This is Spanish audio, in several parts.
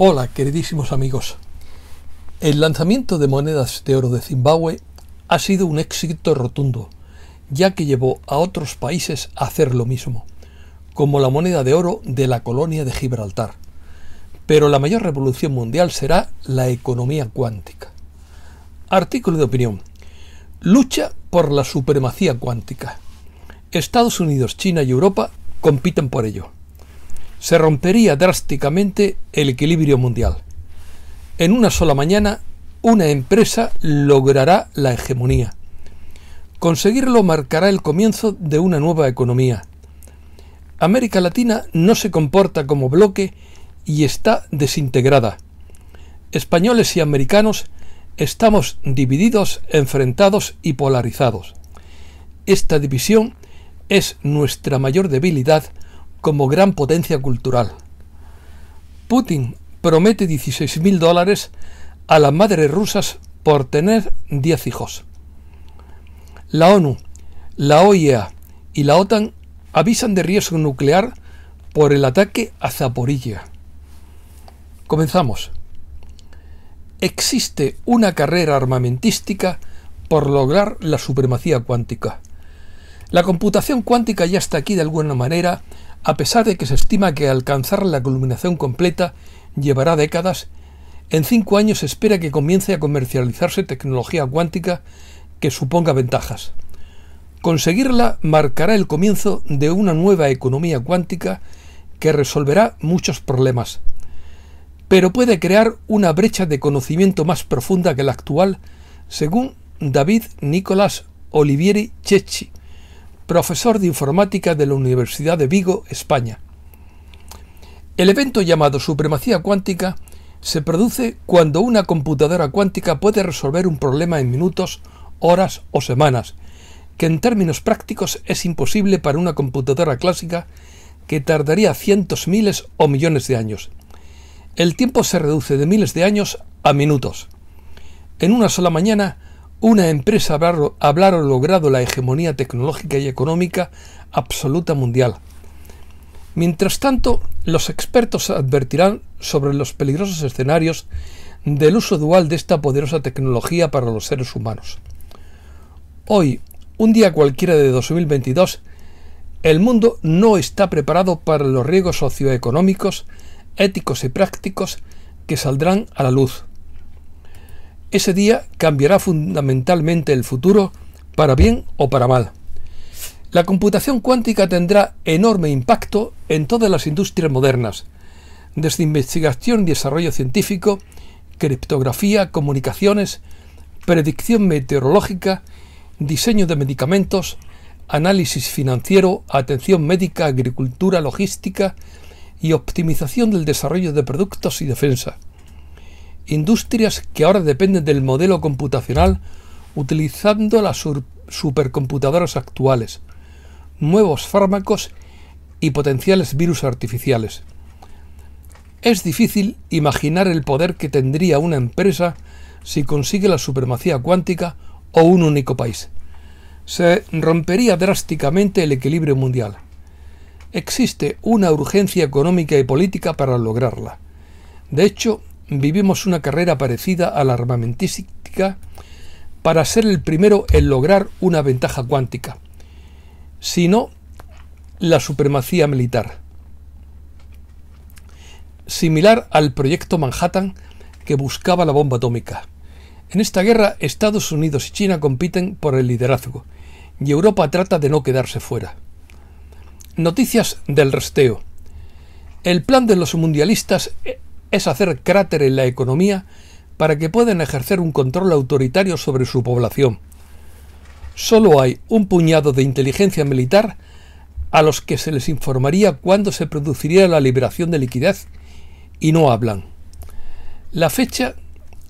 Hola, queridísimos amigos. El lanzamiento de monedas de oro de Zimbabue ha sido un éxito rotundo, ya que llevó a otros países a hacer lo mismo, como la moneda de oro de la colonia de Gibraltar. Pero la mayor revolución mundial será la economía cuántica. Artículo de opinión. Lucha por la supremacía cuántica. Estados Unidos, China y Europa compiten por ello se rompería drásticamente el equilibrio mundial. En una sola mañana, una empresa logrará la hegemonía. Conseguirlo marcará el comienzo de una nueva economía. América Latina no se comporta como bloque y está desintegrada. Españoles y americanos estamos divididos, enfrentados y polarizados. Esta división es nuestra mayor debilidad como gran potencia cultural. Putin promete 16.000 dólares a las madres rusas por tener 10 hijos. La ONU, la OEA y la OTAN avisan de riesgo nuclear por el ataque a Zaporilla. Comenzamos. Existe una carrera armamentística por lograr la supremacía cuántica. La computación cuántica ya está aquí de alguna manera a pesar de que se estima que alcanzar la culminación completa llevará décadas, en cinco años se espera que comience a comercializarse tecnología cuántica que suponga ventajas. Conseguirla marcará el comienzo de una nueva economía cuántica que resolverá muchos problemas, pero puede crear una brecha de conocimiento más profunda que la actual, según David Nicolás Olivieri Chechi, profesor de informática de la Universidad de Vigo, España. El evento llamado supremacía cuántica se produce cuando una computadora cuántica puede resolver un problema en minutos, horas o semanas, que en términos prácticos es imposible para una computadora clásica que tardaría cientos, miles o millones de años. El tiempo se reduce de miles de años a minutos. En una sola mañana, una empresa habrá logrado la hegemonía tecnológica y económica absoluta mundial. Mientras tanto, los expertos advertirán sobre los peligrosos escenarios del uso dual de esta poderosa tecnología para los seres humanos. Hoy, un día cualquiera de 2022, el mundo no está preparado para los riesgos socioeconómicos, éticos y prácticos que saldrán a la luz. Ese día cambiará fundamentalmente el futuro para bien o para mal. La computación cuántica tendrá enorme impacto en todas las industrias modernas, desde investigación y desarrollo científico, criptografía, comunicaciones, predicción meteorológica, diseño de medicamentos, análisis financiero, atención médica, agricultura, logística y optimización del desarrollo de productos y defensa industrias que ahora dependen del modelo computacional utilizando las supercomputadoras actuales, nuevos fármacos y potenciales virus artificiales. Es difícil imaginar el poder que tendría una empresa si consigue la supremacía cuántica o un único país. Se rompería drásticamente el equilibrio mundial. Existe una urgencia económica y política para lograrla. De hecho, vivimos una carrera parecida a la armamentística para ser el primero en lograr una ventaja cuántica, sino la supremacía militar, similar al proyecto Manhattan que buscaba la bomba atómica. En esta guerra Estados Unidos y China compiten por el liderazgo y Europa trata de no quedarse fuera. Noticias del rasteo. El plan de los mundialistas es hacer cráter en la economía para que puedan ejercer un control autoritario sobre su población. Solo hay un puñado de inteligencia militar a los que se les informaría cuándo se produciría la liberación de liquidez y no hablan. La fecha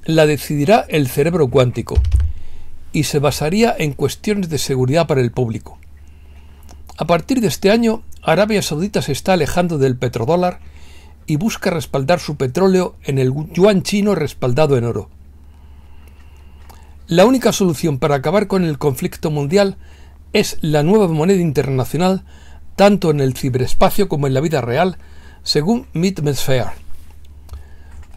la decidirá el cerebro cuántico y se basaría en cuestiones de seguridad para el público. A partir de este año, Arabia Saudita se está alejando del petrodólar y busca respaldar su petróleo en el yuan chino respaldado en oro. La única solución para acabar con el conflicto mundial es la nueva moneda internacional, tanto en el ciberespacio como en la vida real, según Mitmesfair.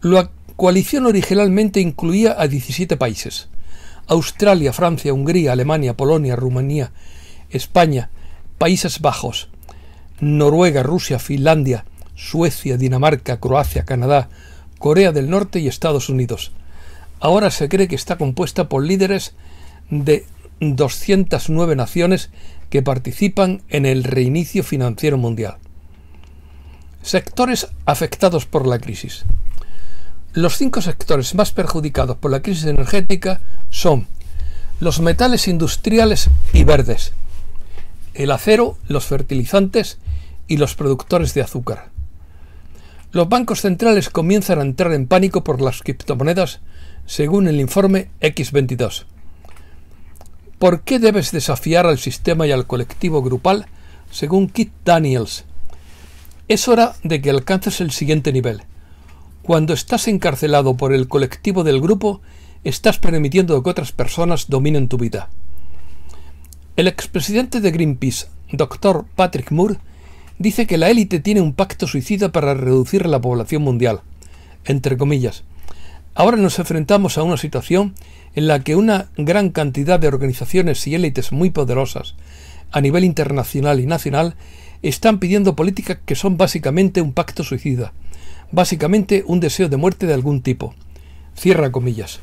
La coalición originalmente incluía a 17 países. Australia, Francia, Hungría, Alemania, Polonia, Rumanía, España, Países Bajos, Noruega, Rusia, Finlandia, Suecia, Dinamarca, Croacia, Canadá, Corea del Norte y Estados Unidos. Ahora se cree que está compuesta por líderes de 209 naciones que participan en el reinicio financiero mundial. Sectores afectados por la crisis. Los cinco sectores más perjudicados por la crisis energética son los metales industriales y verdes, el acero, los fertilizantes y los productores de azúcar. Los bancos centrales comienzan a entrar en pánico por las criptomonedas, según el informe X22. ¿Por qué debes desafiar al sistema y al colectivo grupal? Según Kit Daniels. Es hora de que alcances el siguiente nivel. Cuando estás encarcelado por el colectivo del grupo, estás permitiendo que otras personas dominen tu vida. El expresidente de Greenpeace, Dr. Patrick Moore, dice que la élite tiene un pacto suicida para reducir la población mundial, entre comillas. Ahora nos enfrentamos a una situación en la que una gran cantidad de organizaciones y élites muy poderosas, a nivel internacional y nacional, están pidiendo políticas que son básicamente un pacto suicida, básicamente un deseo de muerte de algún tipo. Cierra comillas.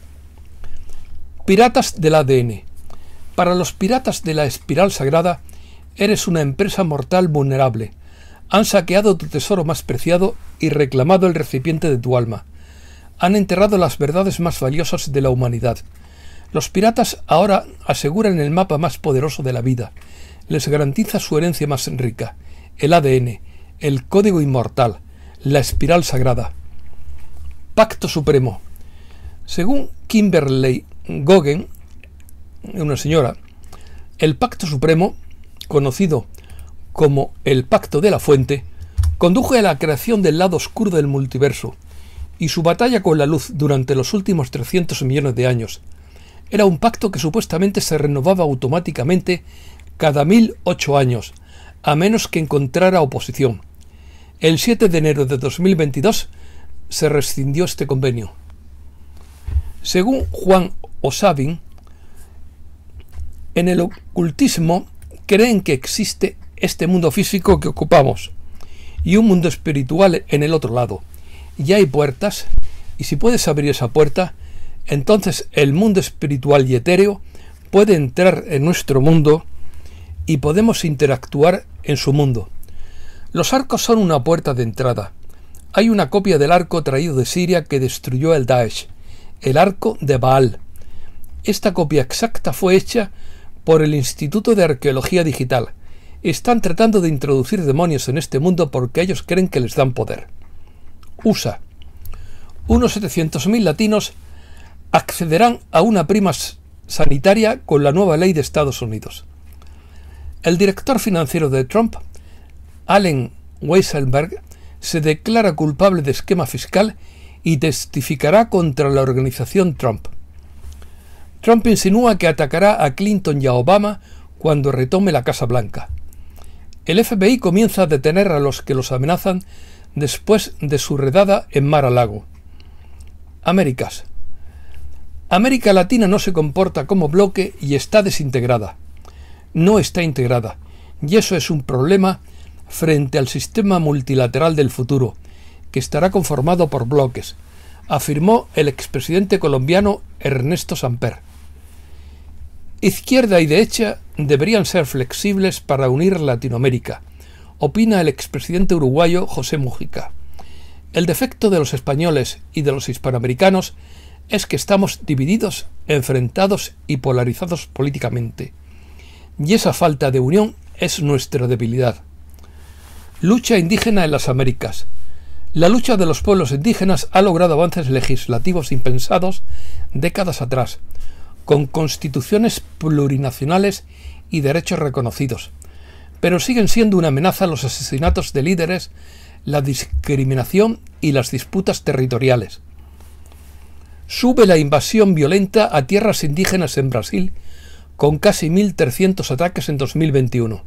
Piratas del ADN. Para los piratas de la espiral sagrada, eres una empresa mortal vulnerable, han saqueado tu tesoro más preciado y reclamado el recipiente de tu alma. Han enterrado las verdades más valiosas de la humanidad. Los piratas ahora aseguran el mapa más poderoso de la vida. Les garantiza su herencia más rica, el ADN, el código inmortal, la espiral sagrada. Pacto Supremo. Según Kimberley goggen una señora, el Pacto Supremo, conocido como El Pacto de la Fuente, condujo a la creación del lado oscuro del multiverso, y su batalla con la luz durante los últimos 300 millones de años. Era un pacto que supuestamente se renovaba automáticamente cada 1008 años, a menos que encontrara oposición. El 7 de enero de 2022 se rescindió este convenio. Según Juan Osabin, en el ocultismo creen que existe este mundo físico que ocupamos y un mundo espiritual en el otro lado. Y hay puertas, y si puedes abrir esa puerta, entonces el mundo espiritual y etéreo puede entrar en nuestro mundo y podemos interactuar en su mundo. Los arcos son una puerta de entrada. Hay una copia del arco traído de Siria que destruyó el Daesh, el arco de Baal. Esta copia exacta fue hecha por el Instituto de Arqueología Digital, están tratando de introducir demonios en este mundo porque ellos creen que les dan poder. USA. Unos 700.000 latinos accederán a una prima sanitaria con la nueva ley de Estados Unidos. El director financiero de Trump, Allen Weisenberg, se declara culpable de esquema fiscal y testificará contra la organización Trump. Trump insinúa que atacará a Clinton y a Obama cuando retome la Casa Blanca. El FBI comienza a detener a los que los amenazan después de su redada en Mar a Lago. Américas. América Latina no se comporta como bloque y está desintegrada. No está integrada. Y eso es un problema frente al sistema multilateral del futuro, que estará conformado por bloques, afirmó el expresidente colombiano Ernesto Samper. Izquierda y derecha deberían ser flexibles para unir Latinoamérica, opina el expresidente uruguayo José Mujica. El defecto de los españoles y de los hispanoamericanos es que estamos divididos, enfrentados y polarizados políticamente. Y esa falta de unión es nuestra debilidad. Lucha indígena en las Américas. La lucha de los pueblos indígenas ha logrado avances legislativos impensados décadas atrás, con constituciones plurinacionales y derechos reconocidos, pero siguen siendo una amenaza los asesinatos de líderes, la discriminación y las disputas territoriales. Sube la invasión violenta a tierras indígenas en Brasil, con casi 1.300 ataques en 2021.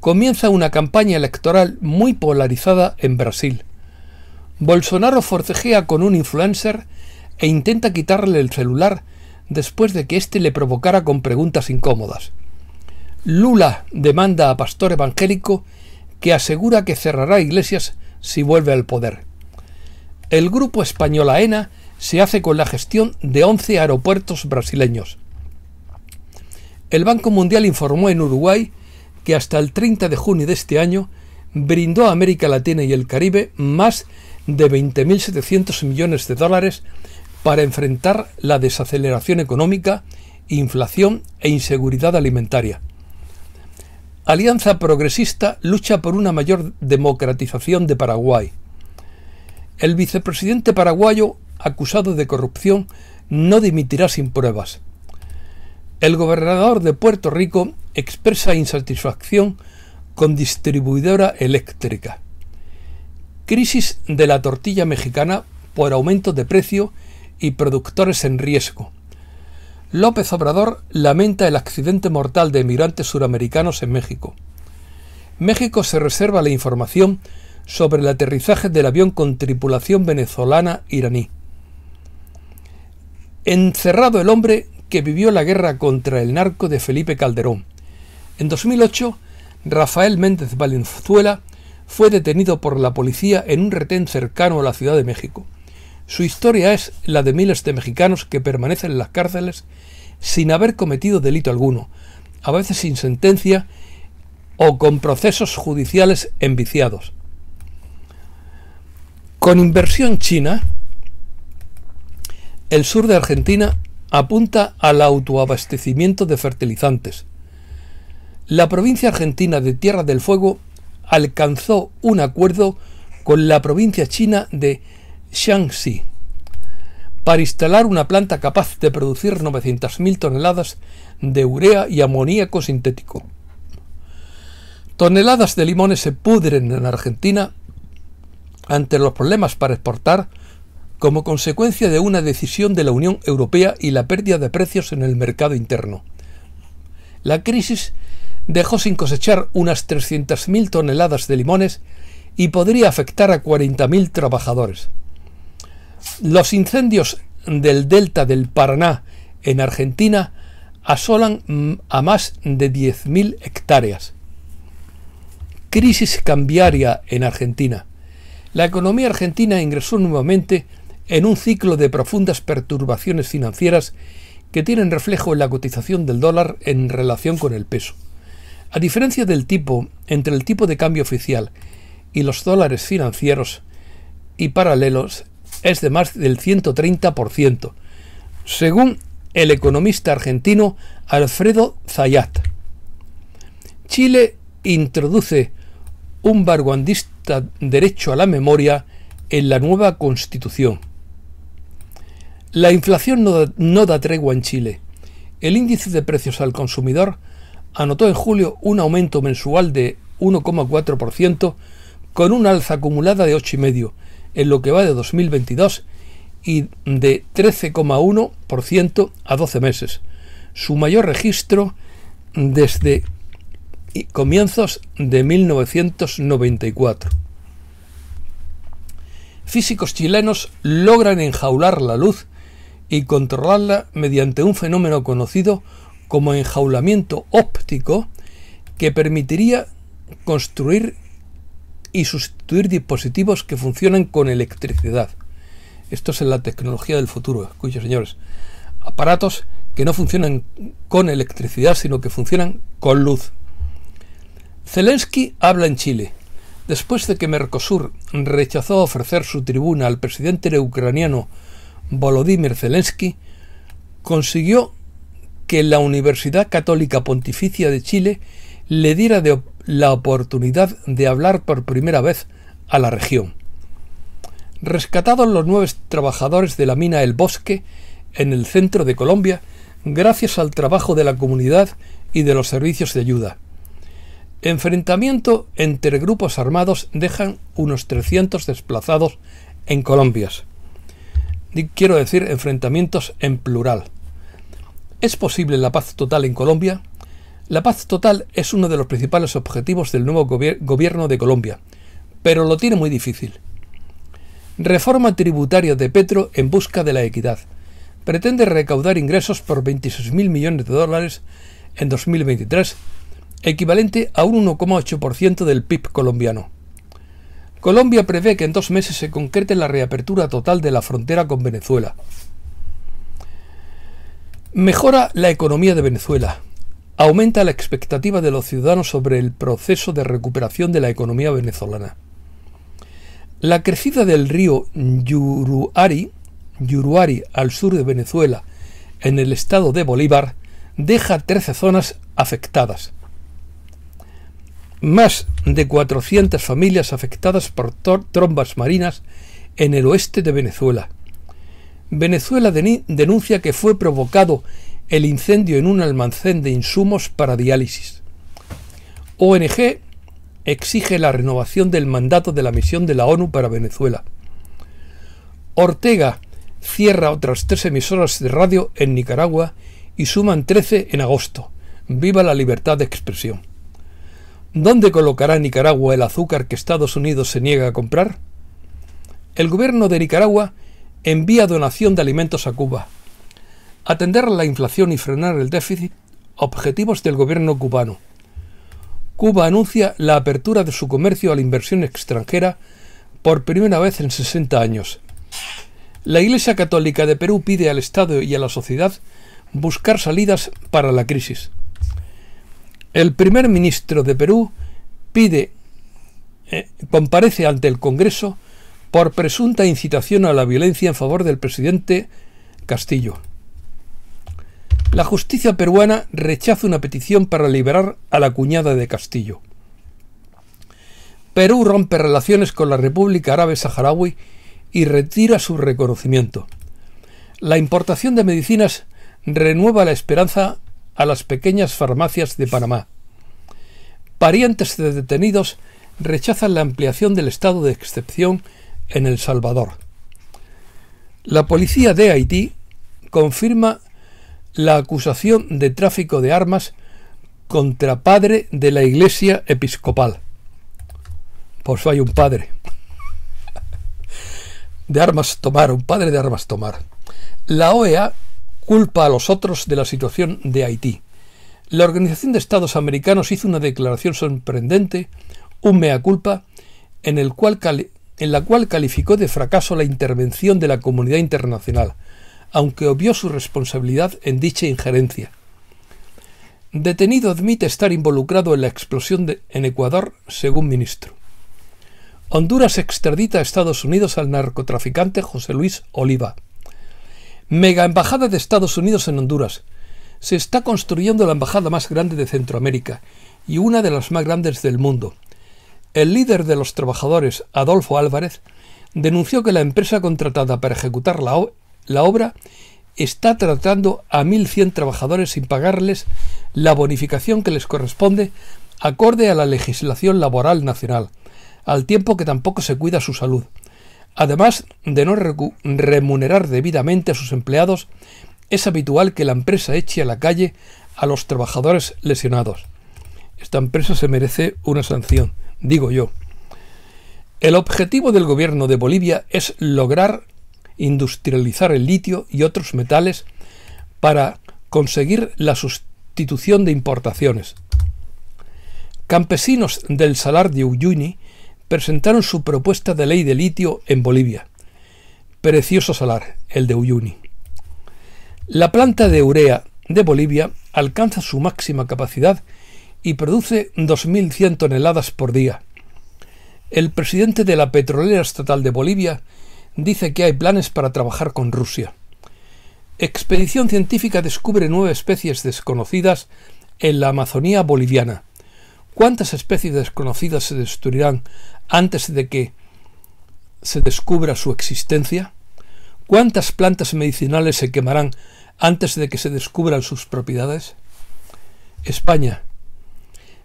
Comienza una campaña electoral muy polarizada en Brasil. Bolsonaro forcejea con un influencer e intenta quitarle el celular después de que éste le provocara con preguntas incómodas. Lula demanda a pastor evangélico que asegura que cerrará iglesias si vuelve al poder. El grupo español AENA se hace con la gestión de 11 aeropuertos brasileños. El Banco Mundial informó en Uruguay que hasta el 30 de junio de este año brindó a América Latina y el Caribe más de 20.700 millones de dólares para enfrentar la desaceleración económica, inflación e inseguridad alimentaria. Alianza Progresista lucha por una mayor democratización de Paraguay. El vicepresidente paraguayo, acusado de corrupción, no dimitirá sin pruebas. El gobernador de Puerto Rico expresa insatisfacción con distribuidora eléctrica. Crisis de la tortilla mexicana por aumento de precio y productores en riesgo. López Obrador lamenta el accidente mortal de emigrantes suramericanos en México. México se reserva la información sobre el aterrizaje del avión con tripulación venezolana iraní. Encerrado el hombre que vivió la guerra contra el narco de Felipe Calderón. En 2008, Rafael Méndez Valenzuela fue detenido por la policía en un retén cercano a la Ciudad de México. Su historia es la de miles de mexicanos que permanecen en las cárceles sin haber cometido delito alguno, a veces sin sentencia o con procesos judiciales enviciados. Con inversión china, el sur de Argentina apunta al autoabastecimiento de fertilizantes. La provincia argentina de Tierra del Fuego alcanzó un acuerdo con la provincia china de Shaanxi para instalar una planta capaz de producir 900.000 toneladas de urea y amoníaco sintético. Toneladas de limones se pudren en Argentina ante los problemas para exportar como consecuencia de una decisión de la Unión Europea y la pérdida de precios en el mercado interno. La crisis dejó sin cosechar unas 300.000 toneladas de limones y podría afectar a 40.000 trabajadores. Los incendios del delta del Paraná en Argentina asolan mm, a más de 10.000 hectáreas. Crisis cambiaria en Argentina. La economía argentina ingresó nuevamente en un ciclo de profundas perturbaciones financieras que tienen reflejo en la cotización del dólar en relación con el peso. A diferencia del tipo entre el tipo de cambio oficial y los dólares financieros y paralelos, es de más del 130%, según el economista argentino Alfredo Zayat. Chile introduce un barguandista derecho a la memoria en la nueva constitución. La inflación no da, tregua en Chile. El índice de precios al consumidor anotó en julio un aumento mensual de 1,4% con una alza acumulada de 8,5% en lo que va de 2022 y de 13,1% a 12 meses, su mayor registro desde comienzos de 1994. Físicos chilenos logran enjaular la luz y controlarla mediante un fenómeno conocido como enjaulamiento óptico que permitiría construir y sustituir dispositivos que funcionan con electricidad. Esto es la tecnología del futuro, escuchen señores. Aparatos que no funcionan con electricidad, sino que funcionan con luz. Zelensky habla en Chile. Después de que Mercosur rechazó ofrecer su tribuna al presidente ucraniano Volodymyr Zelensky, consiguió que la Universidad Católica Pontificia de Chile le diera de la oportunidad de hablar por primera vez a la región. Rescatados los nueve trabajadores de la mina El Bosque, en el centro de Colombia, gracias al trabajo de la comunidad y de los servicios de ayuda. Enfrentamiento entre grupos armados dejan unos 300 desplazados en Colombia. Quiero decir enfrentamientos en plural. ¿Es posible la paz total en Colombia? La paz total es uno de los principales objetivos del nuevo gobierno de Colombia, pero lo tiene muy difícil. Reforma tributaria de Petro en busca de la equidad. Pretende recaudar ingresos por 26.000 millones de dólares en 2023, equivalente a un 1,8% del PIB colombiano. Colombia prevé que en dos meses se concrete la reapertura total de la frontera con Venezuela. Mejora la economía de Venezuela aumenta la expectativa de los ciudadanos sobre el proceso de recuperación de la economía venezolana. La crecida del río Yuruari, al sur de Venezuela, en el estado de Bolívar, deja 13 zonas afectadas. Más de 400 familias afectadas por trombas marinas en el oeste de Venezuela. Venezuela denuncia que fue provocado el incendio en un almacén de insumos para diálisis. ONG exige la renovación del mandato de la misión de la ONU para Venezuela. Ortega cierra otras tres emisoras de radio en Nicaragua y suman trece en agosto. Viva la libertad de expresión. ¿Dónde colocará Nicaragua el azúcar que Estados Unidos se niega a comprar? El gobierno de Nicaragua envía donación de alimentos a Cuba atender la inflación y frenar el déficit, objetivos del gobierno cubano. Cuba anuncia la apertura de su comercio a la inversión extranjera por primera vez en 60 años. La Iglesia Católica de Perú pide al Estado y a la sociedad buscar salidas para la crisis. El primer ministro de Perú pide eh, comparece ante el Congreso por presunta incitación a la violencia en favor del presidente Castillo. La justicia peruana rechaza una petición para liberar a la cuñada de Castillo. Perú rompe relaciones con la República Árabe Saharaui y retira su reconocimiento. La importación de medicinas renueva la esperanza a las pequeñas farmacias de Panamá. Parientes de detenidos rechazan la ampliación del estado de excepción en El Salvador. La policía de Haití confirma la acusación de tráfico de armas contra padre de la Iglesia Episcopal. Por eso hay un padre. De armas tomar, un padre de armas tomar. La OEA culpa a los otros de la situación de Haití. La Organización de Estados Americanos hizo una declaración sorprendente, un mea culpa, en, en la cual calificó de fracaso la intervención de la comunidad internacional aunque obvió su responsabilidad en dicha injerencia. Detenido admite estar involucrado en la explosión de, en Ecuador, según ministro. Honduras extradita a Estados Unidos al narcotraficante José Luis Oliva. Mega embajada de Estados Unidos en Honduras. Se está construyendo la embajada más grande de Centroamérica y una de las más grandes del mundo. El líder de los trabajadores, Adolfo Álvarez, denunció que la empresa contratada para ejecutar la, la obra está tratando a 1.100 trabajadores sin pagarles la bonificación que les corresponde acorde a la legislación laboral nacional, al tiempo que tampoco se cuida su salud, además de no remunerar debidamente a sus empleados es habitual que la empresa eche a la calle a los trabajadores lesionados. Esta empresa se merece una sanción, digo yo. El objetivo del gobierno de Bolivia es lograr industrializar el litio y otros metales para conseguir la sustitución de importaciones. Campesinos del Salar de Uyuni presentaron su propuesta de ley de litio en Bolivia. Precioso salar, el de Uyuni. La planta de urea de Bolivia alcanza su máxima capacidad y produce 2.100 toneladas por día. El presidente de la petrolera estatal de Bolivia dice que hay planes para trabajar con Rusia. Expedición científica descubre nueve especies desconocidas en la Amazonía boliviana. ¿Cuántas especies desconocidas se destruirán antes de que se descubra su existencia? ¿Cuántas plantas medicinales se quemarán antes de que se descubran sus propiedades? España.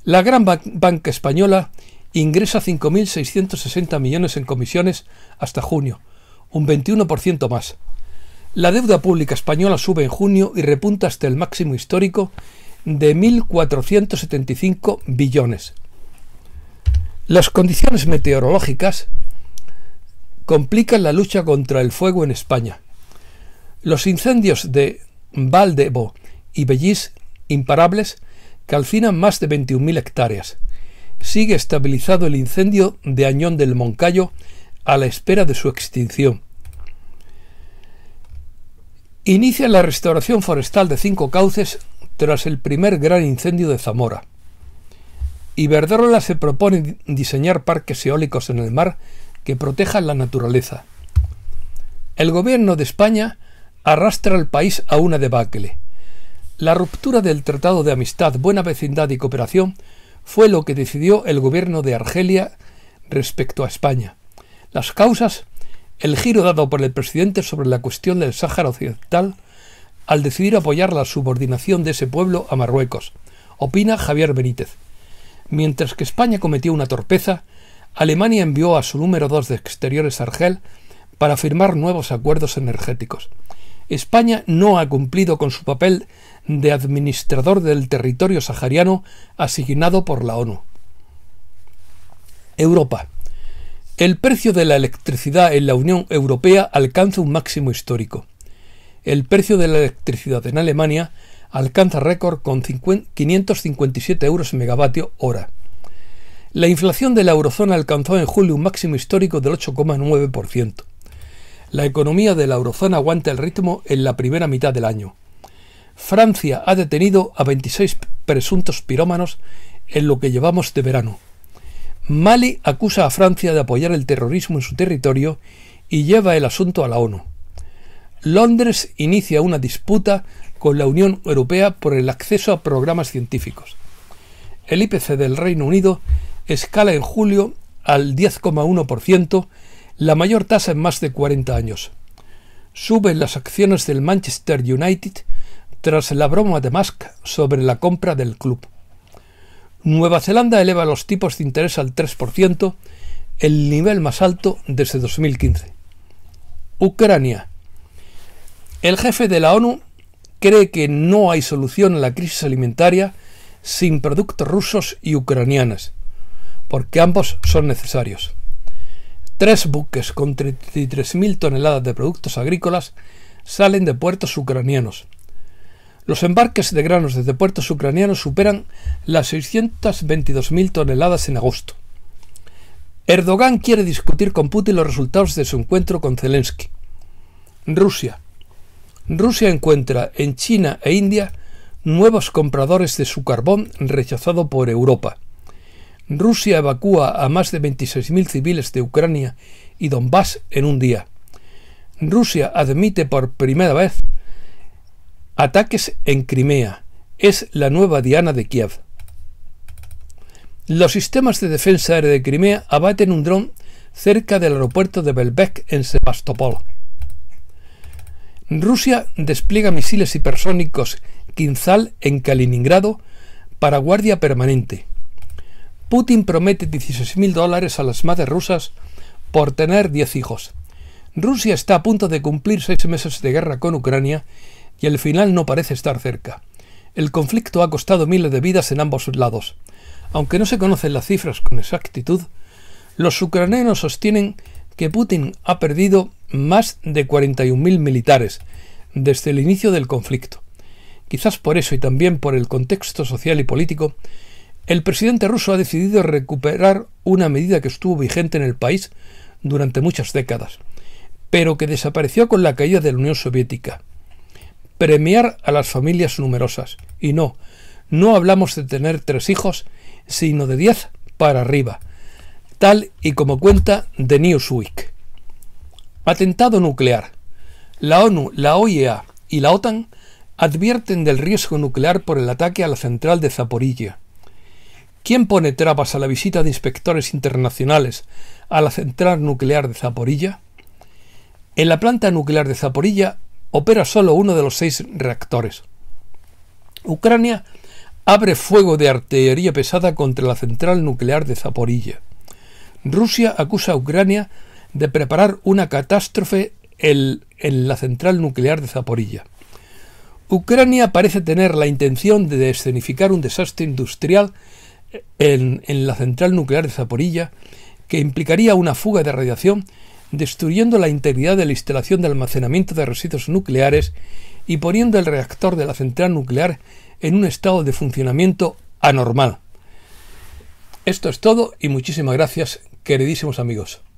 La gran banca española ingresa 5.660 millones en comisiones hasta junio, un 21% más. La deuda pública española sube en junio y repunta hasta el máximo histórico de 1.475 billones. Las condiciones meteorológicas complican la lucha contra el fuego en España. Los incendios de Valdebo y Bellís, imparables, calcinan más de 21.000 hectáreas. Sigue estabilizado el incendio de Añón del Moncayo, a la espera de su extinción. Inicia la restauración forestal de cinco cauces tras el primer gran incendio de Zamora. Iberdrola se propone diseñar parques eólicos en el mar que protejan la naturaleza. El gobierno de España arrastra al país a una debacle. La ruptura del Tratado de Amistad, Buena Vecindad y Cooperación fue lo que decidió el gobierno de Argelia respecto a España. Las causas, el giro dado por el presidente sobre la cuestión del Sáhara Occidental al decidir apoyar la subordinación de ese pueblo a Marruecos, opina Javier Benítez. Mientras que España cometió una torpeza, Alemania envió a su número 2 de exteriores Argel para firmar nuevos acuerdos energéticos. España no ha cumplido con su papel de administrador del territorio sahariano asignado por la ONU. Europa. El precio de la electricidad en la Unión Europea alcanza un máximo histórico. El precio de la electricidad en Alemania alcanza récord con 557 euros megavatio hora. La inflación de la eurozona alcanzó en julio un máximo histórico del 8,9%. La economía de la eurozona aguanta el ritmo en la primera mitad del año. Francia ha detenido a 26 presuntos pirómanos en lo que llevamos de verano. Mali acusa a Francia de apoyar el terrorismo en su territorio y lleva el asunto a la ONU. Londres inicia una disputa con la Unión Europea por el acceso a programas científicos. El IPC del Reino Unido escala en julio al 10,1%, la mayor tasa en más de 40 años. Suben las acciones del Manchester United tras la broma de Musk sobre la compra del club. Nueva Zelanda eleva los tipos de interés al 3%, el nivel más alto desde 2015. Ucrania. El jefe de la ONU cree que no hay solución a la crisis alimentaria sin productos rusos y ucranianos, porque ambos son necesarios. Tres buques con 33.000 toneladas de productos agrícolas salen de puertos ucranianos, los embarques de granos desde puertos ucranianos superan las 622.000 toneladas en agosto. Erdogan quiere discutir con Putin los resultados de su encuentro con Zelensky. Rusia. Rusia encuentra en China e India nuevos compradores de su carbón rechazado por Europa. Rusia evacúa a más de 26.000 civiles de Ucrania y Donbass en un día. Rusia admite por primera vez Ataques en Crimea. Es la nueva diana de Kiev. Los sistemas de defensa aérea de Crimea abaten un dron cerca del aeropuerto de Belbek en Sebastopol. Rusia despliega misiles hipersónicos Kinzhal en Kaliningrado para guardia permanente. Putin promete 16.000 dólares a las madres rusas por tener 10 hijos. Rusia está a punto de cumplir seis meses de guerra con Ucrania y el final no parece estar cerca. El conflicto ha costado miles de vidas en ambos lados. Aunque no se conocen las cifras con exactitud, los ucranianos sostienen que Putin ha perdido más de 41.000 militares desde el inicio del conflicto. Quizás por eso y también por el contexto social y político, el presidente ruso ha decidido recuperar una medida que estuvo vigente en el país durante muchas décadas, pero que desapareció con la caída de la Unión Soviética premiar a las familias numerosas. Y no, no hablamos de tener tres hijos, sino de diez para arriba, tal y como cuenta The Newsweek. Atentado nuclear. La ONU, la OIEA y la OTAN advierten del riesgo nuclear por el ataque a la central de Zaporilla. ¿Quién pone trabas a la visita de inspectores internacionales a la central nuclear de Zaporilla? En la planta nuclear de Zaporilla opera solo uno de los seis reactores. Ucrania abre fuego de artillería pesada contra la central nuclear de Zaporilla. Rusia acusa a Ucrania de preparar una catástrofe en, la central nuclear de Zaporilla. Ucrania parece tener la intención de escenificar un desastre industrial en, en la central nuclear de Zaporilla que implicaría una fuga de radiación destruyendo la integridad de la instalación de almacenamiento de residuos nucleares y poniendo el reactor de la central nuclear en un estado de funcionamiento anormal. Esto es todo y muchísimas gracias, queridísimos amigos.